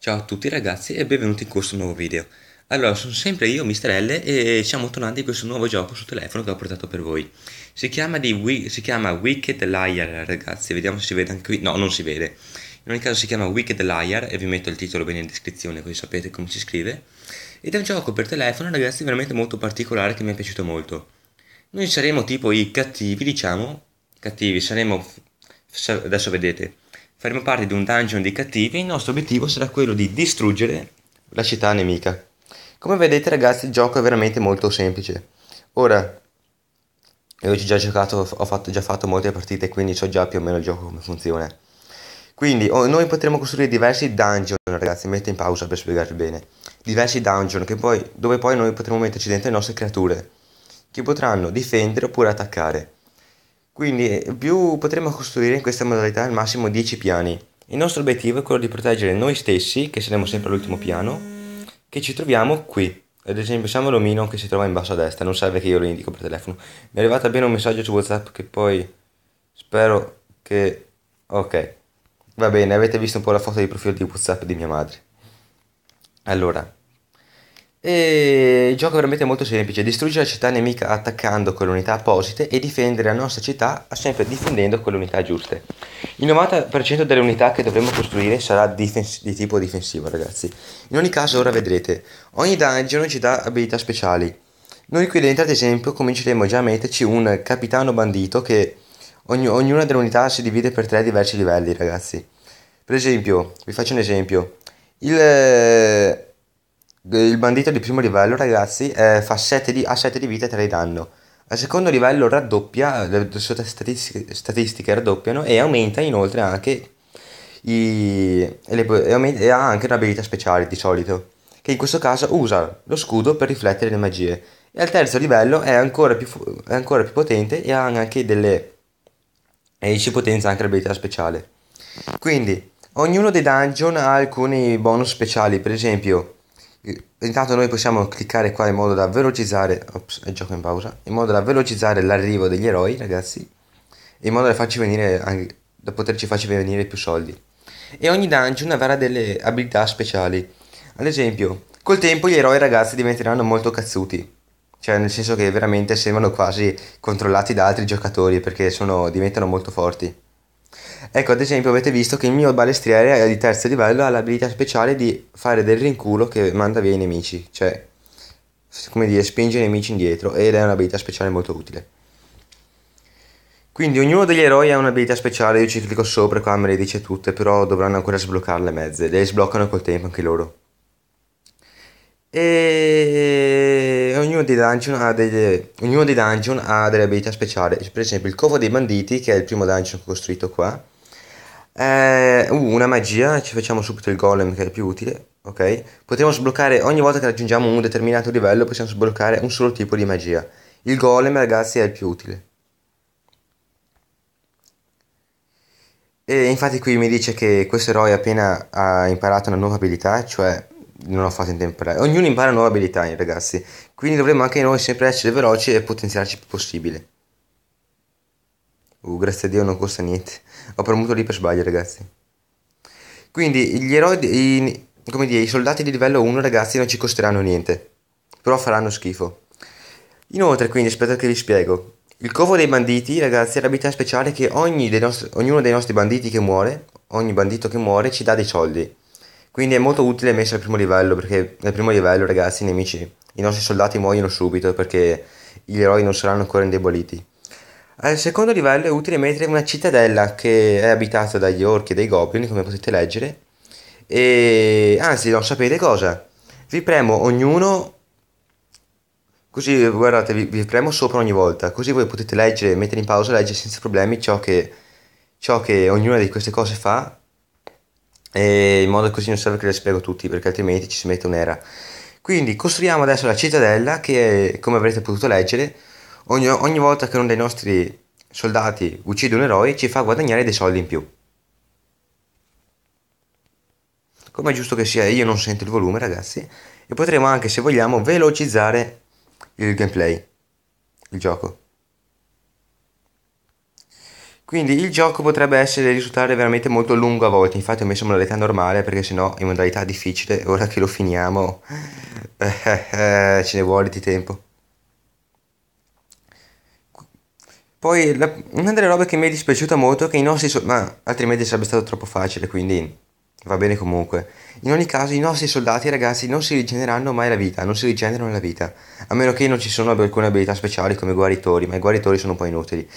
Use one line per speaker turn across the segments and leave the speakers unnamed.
Ciao a tutti ragazzi e benvenuti in questo nuovo video Allora sono sempre io Mr. L e siamo tornati in questo nuovo gioco su telefono che ho portato per voi Si chiama, di, si chiama Wicked Liar ragazzi, vediamo se si vede anche qui, no non si vede In ogni caso si chiama Wicked Liar e vi metto il titolo bene in descrizione così sapete come si scrive Ed è un gioco per telefono ragazzi veramente molto particolare che mi è piaciuto molto Noi saremo tipo i cattivi diciamo, cattivi saremo, adesso vedete faremo parte di un dungeon di cattivi e il nostro obiettivo sarà quello di distruggere la città nemica. Come vedete ragazzi il gioco è veramente molto semplice. Ora, io ho già giocato, ho fatto, già fatto molte partite quindi so già più o meno il gioco come funziona. Quindi oh, noi potremo costruire diversi dungeon ragazzi, metto in pausa per spiegarvi bene. Diversi dungeon poi, dove poi noi potremo metterci dentro le nostre creature che potranno difendere oppure attaccare. Quindi eh, più potremo costruire in questa modalità al massimo 10 piani. Il nostro obiettivo è quello di proteggere noi stessi, che saremo sempre all'ultimo piano, che ci troviamo qui. Ad esempio siamo l'omino che si trova in basso a destra, non serve che io lo indico per telefono. Mi è arrivato appena un messaggio su Whatsapp che poi spero che... Ok, va bene, avete visto un po' la foto di profilo di Whatsapp di mia madre. Allora, e il gioco è veramente molto semplice, distruggere la città nemica attaccando con le unità apposite e difendere la nostra città sempre difendendo con le unità giuste. Il 90% delle unità che dovremo costruire sarà difens- di tipo difensivo ragazzi. In ogni caso ora vedrete, ogni dungeon ci dà abilità speciali. Noi qui dentro ad esempio cominceremo già a metterci un capitano bandito che ogni- ognuna delle unità si divide per tre diversi livelli ragazzi. Per esempio, vi faccio un esempio, il il bandito di primo livello, ragazzi, eh, fa 7 di, ha 7 di vita e 3 di danno. Al secondo livello raddoppia, le sue statistiche, statistiche raddoppiano e aumenta inoltre anche i, e, le, e, aumenta, e ha anche un'abilità speciale di solito, che in questo caso usa lo scudo per riflettere le magie. E al terzo livello è ancora più, è ancora più potente e ha anche delle... e ci potenzia anche l'abilità speciale. Quindi, ognuno dei dungeon ha alcuni bonus speciali, per esempio Intanto noi possiamo cliccare qua in modo da velocizzare, ops, il gioco in pausa, in modo da velocizzare l'arrivo degli eroi, ragazzi, in modo da farci venire anche, da poterci farci venire più soldi. E ogni dungeon avrà delle abilità speciali. Ad esempio, col tempo gli eroi ragazzi diventeranno molto cazzuti. Cioè, nel senso che veramente sembrano quasi controllati da altri giocatori perché sono, diventano molto forti. Ecco, ad esempio avete visto che il mio balestriere di terzo livello ha l'abilità speciale di fare del rinculo che manda via i nemici, cioè come dire spinge i nemici indietro ed è un'abilità speciale molto utile. Quindi ognuno degli eroi ha un'abilità speciale, io ci clicco sopra qua me le dice tutte, però dovranno ancora sbloccarle mezze, le sbloccano col tempo anche loro. E ognuno dei, delle... ognuno dei dungeon ha delle, abilità speciali, per esempio il covo dei banditi che è il primo dungeon costruito qua, eh, uh, una magia, ci facciamo subito il golem che è più utile, ok? Potremmo sbloccare, ogni volta che raggiungiamo un determinato livello possiamo sbloccare un solo tipo di magia. Il golem ragazzi è il più utile. E infatti qui mi dice che questo eroe appena ha imparato una nuova abilità, cioè non ho fatto in tempo reale. Ognuno impara nuove abilità ragazzi, quindi dovremmo anche noi sempre essere veloci e potenziarci il più possibile. Uh, grazie a Dio non costa niente. Ho premuto lì per sbaglio, ragazzi. Quindi gli eroi, i, come dire, i soldati di livello 1, ragazzi, non ci costeranno niente. Però faranno schifo. Inoltre, quindi, aspetta che vi spiego. Il covo dei banditi, ragazzi, è l'abilità speciale che dei nostri, ognuno dei nostri banditi che muore, ogni bandito che muore, ci dà dei soldi. Quindi è molto utile messo al primo livello, perché nel primo livello, ragazzi, i nemici, i nostri soldati muoiono subito, perché gli eroi non saranno ancora indeboliti. Al secondo livello è utile mettere una cittadella che è abitata dagli orchi e dai goblin, come potete leggere. E anzi, non sapete cosa? Vi premo ognuno. Così guardate, vi, vi premo sopra ogni volta, così voi potete leggere, mettere in pausa, leggere senza problemi ciò che, ciò che ognuna di queste cose fa. E in modo così non serve che le spiego tutti, perché altrimenti ci si mette un'era. Quindi costruiamo adesso la cittadella che, come avrete potuto leggere, ogni, ogni volta che uno dei nostri soldati uccide un eroe ci fa guadagnare dei soldi in più. Come è giusto che sia, io non sento il volume ragazzi, e potremo anche se vogliamo velocizzare il gameplay, il gioco. Quindi il gioco potrebbe essere, risultare veramente molto lungo a volte, infatti ho messo in modalità normale perché sennò in modalità difficile, ora che lo finiamo, eh, ce ne vuole di tempo. Poi la, una delle robe che mi è dispiaciuta molto è che i nostri soldati, ma altrimenti sarebbe stato troppo facile, quindi va bene comunque. In ogni caso i nostri soldati ragazzi non si rigeneranno mai la vita, non si rigenerano la vita, a meno che non ci sono alcune abilità speciali come i guaritori, ma i guaritori sono un po' inutili.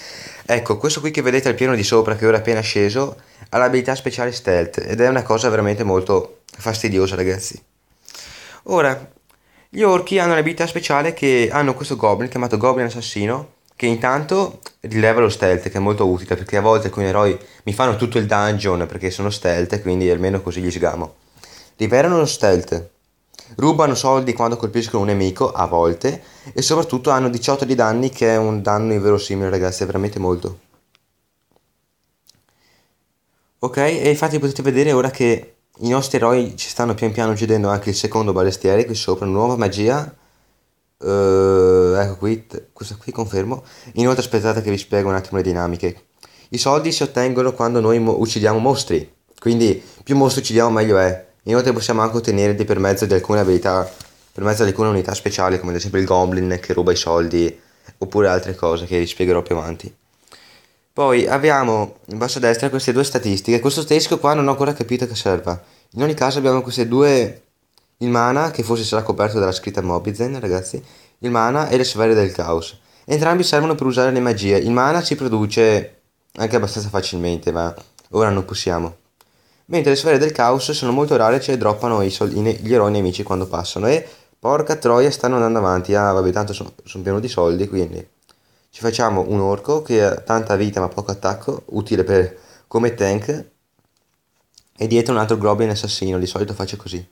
Ecco, questo qui che vedete al piano di sopra che ora è appena sceso ha l'abilità speciale stealth ed è una cosa veramente molto fastidiosa ragazzi. Ora, gli orchi hanno l'abilità speciale che hanno questo goblin chiamato Goblin Assassino che intanto rileva lo stealth che è molto utile perché a volte alcuni eroi mi fanno tutto il dungeon perché sono stealth quindi almeno così gli sgamo. Rivelano lo stealth, rubano soldi quando colpiscono un nemico a volte e soprattutto hanno 18 di danni che è un danno inverosimile ragazzi, è veramente molto. Ok, e infatti potete vedere ora che i nostri eroi ci stanno pian piano uccidendo anche il secondo balestiere qui sopra, nuova magia Uh, ecco qui, questa qui confermo. Inoltre aspettate che vi spiego un attimo le dinamiche. I soldi si ottengono quando noi mo- uccidiamo mostri, quindi più mostri uccidiamo meglio è. Inoltre possiamo anche ottenerli per mezzo di alcune abilità, per mezzo di alcune unità speciali come ad esempio il goblin che ruba i soldi oppure altre cose che vi spiegherò più avanti. Poi abbiamo in basso a destra queste due statistiche, questo tedesco qua non ho ancora capito che serva. In ogni caso abbiamo queste due il mana, che forse sarà coperto dalla scritta Mobizen, ragazzi, il mana e le sfere del caos. Entrambi servono per usare le magie. Il mana si produce anche abbastanza facilmente, ma ora non possiamo. Mentre le sfere del caos sono molto rare, ce le droppano sol- ne- gli eroi nemici quando passano. E porca troia, stanno andando avanti. Ah, vabbè, tanto sono son pieno di soldi, quindi ci facciamo un orco che ha tanta vita ma poco attacco, utile per, come tank. E dietro un altro goblin assassino, di solito faccio così.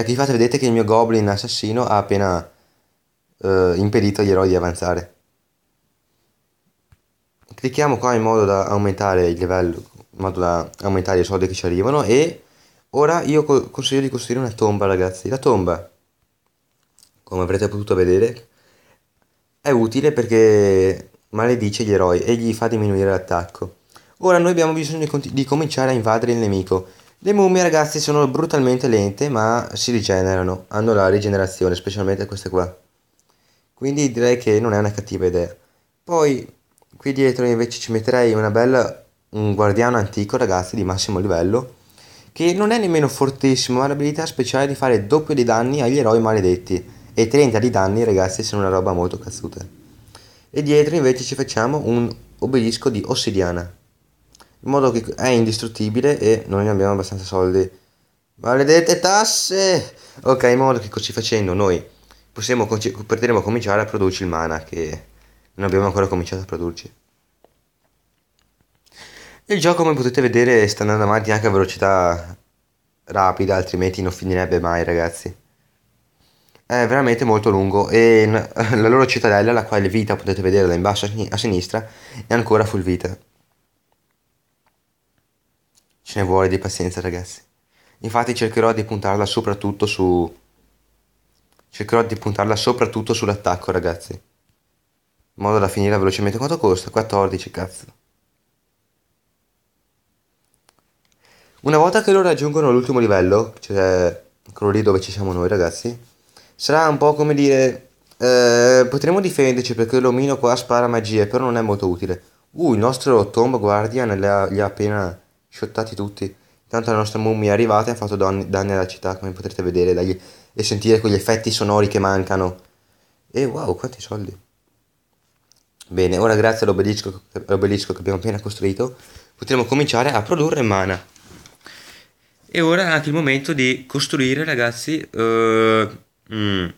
Ecco, infatti vedete che il mio goblin assassino ha appena eh, impedito agli eroi di avanzare. Clicchiamo qua in modo da aumentare il livello, in modo da aumentare i soldi che ci arrivano e ora io consiglio di costruire una tomba ragazzi. La tomba, come avrete potuto vedere, è utile perché maledice gli eroi e gli fa diminuire l'attacco. Ora noi abbiamo bisogno di, di cominciare a invadere il nemico le mummie ragazzi sono brutalmente lente ma si rigenerano, hanno la rigenerazione, specialmente queste qua. Quindi direi che non è una cattiva idea. Poi qui dietro invece ci metterei una bella un guardiano antico ragazzi di massimo livello che non è nemmeno fortissimo, ha l'abilità speciale di fare doppio di danni agli eroi maledetti e 30 di danni ragazzi sono una roba molto cazzuta. E dietro invece ci facciamo un obelisco di ossidiana in modo che è indistruttibile e noi ne abbiamo abbastanza soldi. Maledette tasse! Ok, in modo che così facendo noi possiamo, potremo cominciare a produrci il mana che non abbiamo ancora cominciato a produrci. Il gioco, come potete vedere, sta andando avanti anche a velocità rapida, altrimenti non finirebbe mai, ragazzi. È veramente molto lungo e la loro cittadella, la quale vita potete vedere da in basso a sinistra, è ancora full vita ce ne vuole di pazienza ragazzi. Infatti cercherò di puntarla soprattutto su... Cercherò di puntarla soprattutto sull'attacco ragazzi. In modo da finire velocemente. Quanto costa? 14 cazzo. Una volta che loro raggiungono l'ultimo livello, cioè quello lì dove ci siamo noi ragazzi, sarà un po' come dire... Eh, potremo difenderci perché l'omino qua spara magie, però non è molto utile. Uh, il nostro Tomb Guardian gli ha appena sciottati tutti. Intanto la nostra mummia è arrivata e ha fatto danni, danni alla città, come potrete vedere, dagli, e sentire quegli effetti sonori che mancano. E wow, quanti soldi! Bene, ora grazie all'obelisco, all'obelisco che abbiamo appena costruito, potremo cominciare a produrre mana. E ora è anche il momento di costruire, ragazzi. Uh, mm.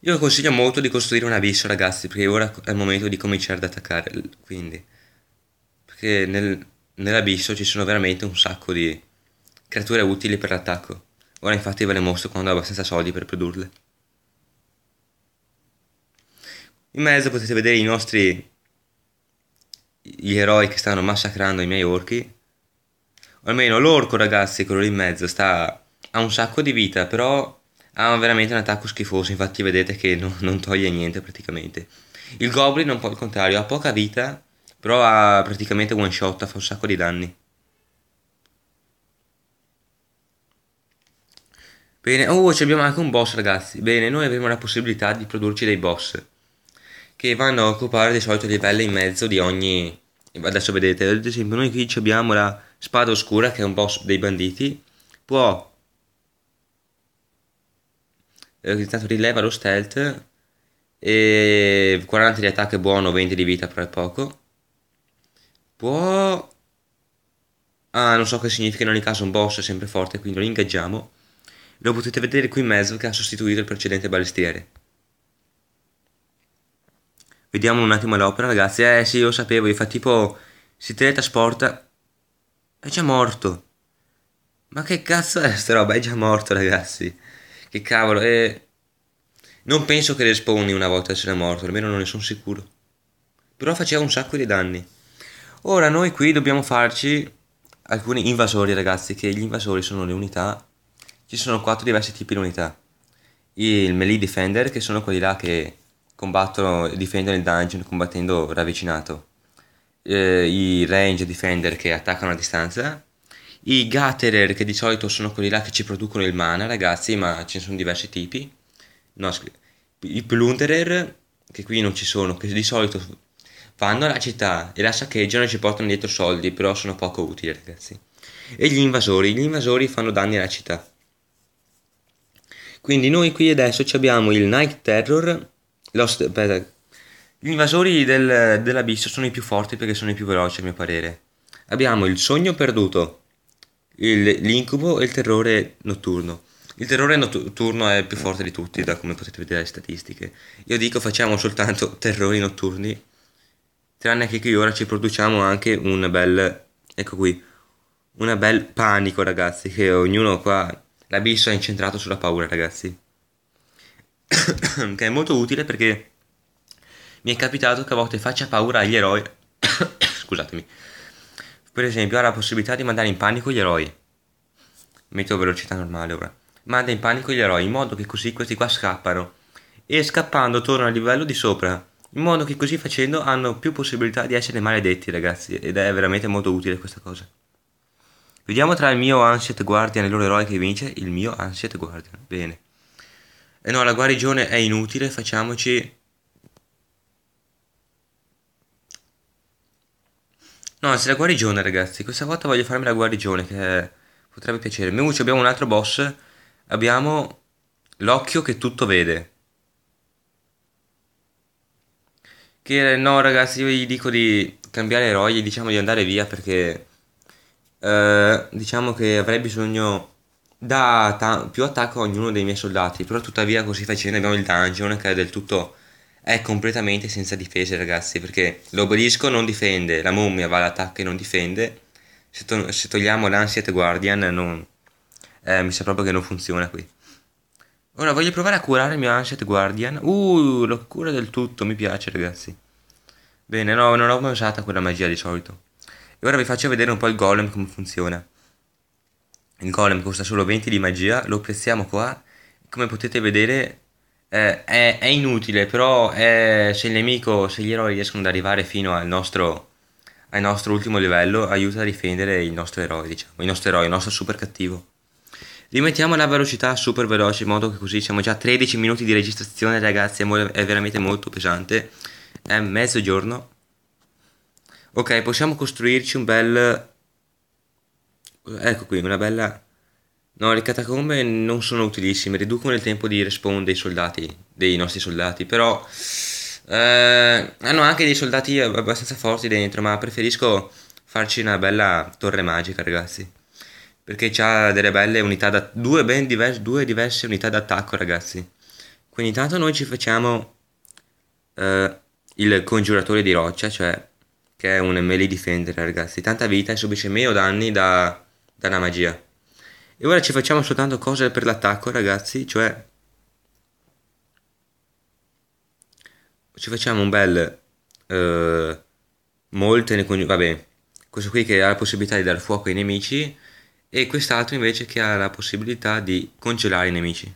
Io consiglio molto di costruire un abisso, ragazzi, perché ora è il momento di cominciare ad attaccare. Quindi che nel, nell'abisso ci sono veramente un sacco di creature utili per l'attacco. Ora infatti ve le mostro quando ho abbastanza soldi per produrle. In mezzo potete vedere i nostri gli eroi che stanno massacrando i miei orchi. O almeno l'orco, ragazzi, quello lì in mezzo, sta, ha un sacco di vita, però ha veramente un attacco schifoso. Infatti, vedete che no, non toglie niente praticamente. Il goblin, un po' il contrario, ha poca vita, però ha praticamente one shot, fa un sacco di danni. Bene, oh, abbiamo anche un boss ragazzi. Bene, noi abbiamo la possibilità di produrci dei boss che vanno a occupare di solito livelli in mezzo di ogni... Adesso vedete, ad esempio noi qui abbiamo la spada oscura che è un boss dei banditi. Può... Intanto eh, rileva lo stealth e 40 di attacco è buono, 20 di vita però è poco. Può... Ah, non so che significa, in ogni caso un boss è sempre forte, quindi lo ingaggiamo. Lo potete vedere qui in mezzo che ha sostituito il precedente balestiere. Vediamo un attimo l'opera, ragazzi. Eh sì, lo sapevo, fa tipo si teletrasporta... È già morto. Ma che cazzo è sta roba? È già morto, ragazzi. Che cavolo, eh... Non penso che respawni una volta essere morto, almeno non ne sono sicuro. Però faceva un sacco di danni. Ora noi qui dobbiamo farci alcuni invasori ragazzi, che gli invasori sono le unità, ci sono quattro diversi tipi di unità. Il melee defender che sono quelli là che combattono, e difendono il dungeon combattendo ravvicinato. Eh, I range defender che attaccano a distanza. I gatherer che di solito sono quelli là che ci producono il mana ragazzi, ma ce ne sono diversi tipi. No, I plunderer che qui non ci sono, che di solito Vanno alla città e la saccheggiano e ci portano dietro soldi, però sono poco utili, ragazzi. E gli invasori, gli invasori fanno danni alla città. Quindi noi qui adesso abbiamo il Night Terror, Lost, beh, gli invasori del, dell'abisso sono i più forti perché sono i più veloci a mio parere. Abbiamo il sogno perduto, il, l'incubo e il terrore notturno. Il terrore notturno è il più forte di tutti, da come potete vedere dalle statistiche. Io dico facciamo soltanto terrori notturni Tranne che qui ora ci produciamo anche un bel, ecco qui, un bel panico ragazzi, che ognuno qua, l'abisso è incentrato sulla paura ragazzi. che è molto utile perché mi è capitato che a volte faccia paura agli eroi, scusatemi, per esempio ha la possibilità di mandare in panico gli eroi, metto velocità normale ora, manda in panico gli eroi in modo che così questi qua scappano e scappando tornano al livello di sopra in modo che così facendo hanno più possibilità di essere maledetti ragazzi ed è veramente molto utile questa cosa. Vediamo tra il mio Ancient Guardian e il loro eroe che vince, il mio Ancient Guardian, bene. E eh no, la guarigione è inutile, facciamoci... No, anzi la guarigione ragazzi, questa volta voglio farmi la guarigione che potrebbe piacere. Mevucci abbiamo un altro boss, abbiamo l'occhio che tutto vede. Che no, ragazzi, io gli dico di cambiare eroi, diciamo di andare via perché eh, diciamo che avrei bisogno da ta- più attacco a ognuno dei miei soldati. Però tuttavia così facendo abbiamo il dungeon che è del tutto è completamente senza difese, ragazzi, perché l'obelisco non difende, la mummia va all'attacco e non difende. Se, to- se togliamo l'Ansiate Guardian non eh, mi sa proprio che non funziona qui. Ora voglio provare a curare il mio Ancient Guardian. Uh, lo cura del tutto, mi piace ragazzi. Bene, no, non ho mai usato quella magia di solito. E ora vi faccio vedere un po' il golem come funziona. Il golem costa solo 20 di magia, lo piazziamo qua. Come potete vedere eh, è, è, inutile, però è, eh, se il nemico, se gli eroi riescono ad arrivare fino al nostro, al nostro ultimo livello, aiuta a difendere il nostro eroe, diciamo. Il nostro eroe, il nostro super cattivo. Rimettiamo la velocità super veloce in modo che così siamo già a 13 minuti di registrazione ragazzi, è, mo- è veramente molto pesante. È mezzogiorno. Ok, possiamo costruirci un bel... Ecco qui, una bella... No, le catacombe non sono utilissime, riducono il tempo di respawn dei soldati, dei nostri soldati, però eh, hanno anche dei soldati abbastanza forti dentro, ma preferisco farci una bella torre magica, ragazzi perché ha delle belle unità da due ben diverse, due diverse unità d'attacco, ragazzi. Quindi intanto noi ci facciamo eh, il congiuratore di roccia, cioè che è un melee defender, ragazzi. Tanta vita e subisce meno danni da, da magia. E ora ci facciamo soltanto cose per l'attacco, ragazzi, cioè ci facciamo un bel eh, molte ne congi- vabbè questo qui che ha la possibilità di dare fuoco ai nemici e quest'altro invece che ha la possibilità di congelare i nemici.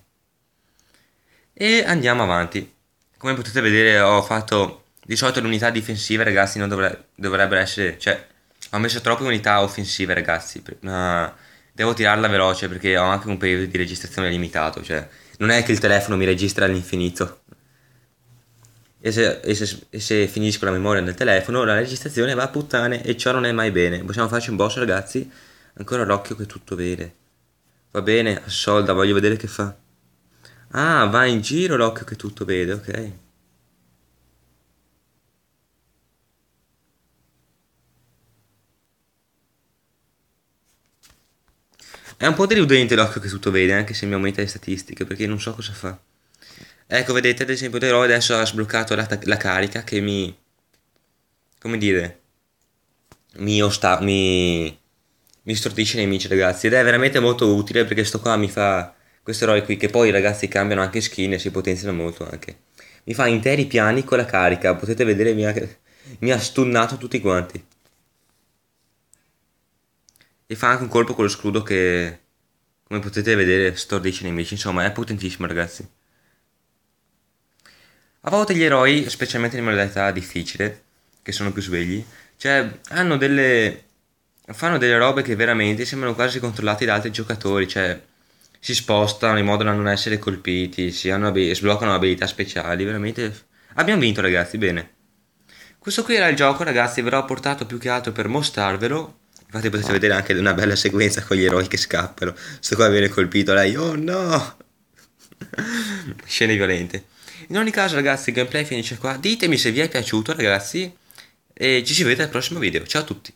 E andiamo avanti. Come potete vedere ho fatto di solito l'unità difensiva ragazzi non dovre- dovrebbero essere, cioè ho messo troppe unità offensive ragazzi, ma devo tirarla veloce perché ho anche un periodo di registrazione limitato, cioè non è che il telefono mi registra all'infinito. E se, e, se, e se, finisco la memoria nel telefono la registrazione va a puttane e ciò non è mai bene possiamo farci un boss ragazzi Ancora l'occhio che tutto vede. Va bene, assolda, voglio vedere che fa. Ah, va in giro l'occhio che tutto vede, ok. È un po' deludente l'occhio che tutto vede, anche se mi aumenta le statistiche, perché non so cosa fa. Ecco, vedete, ad esempio, l'eroe adesso ha sbloccato la, la, carica che mi... Come dire... Mi, osta- mi mi stordisce i nemici ragazzi ed è veramente molto utile perché sto qua mi fa questo eroe qui che poi ragazzi cambiano anche skin e si potenziano molto anche mi fa interi piani con la carica potete vedere mi ha, mi ha stunnato tutti quanti e fa anche un colpo con lo scudo che come potete vedere stordisce i nemici insomma è potentissimo ragazzi a volte gli eroi specialmente in modalità difficile che sono più svegli cioè hanno delle fanno delle robe che veramente sembrano quasi controllate da altri giocatori, cioè si spostano in modo da non essere colpiti, ab- sbloccano abilità speciali, veramente... Abbiamo vinto ragazzi, bene. Questo qui era il gioco ragazzi, ve l'ho portato più che altro per mostrarvelo. Infatti potete ah. vedere anche una bella sequenza con gli eroi che scappano. Sto qua viene colpito, lei, oh no! Scene violente. In ogni caso ragazzi, il gameplay finisce qua. Ditemi se vi è piaciuto ragazzi e ci si vede al prossimo video. Ciao a tutti!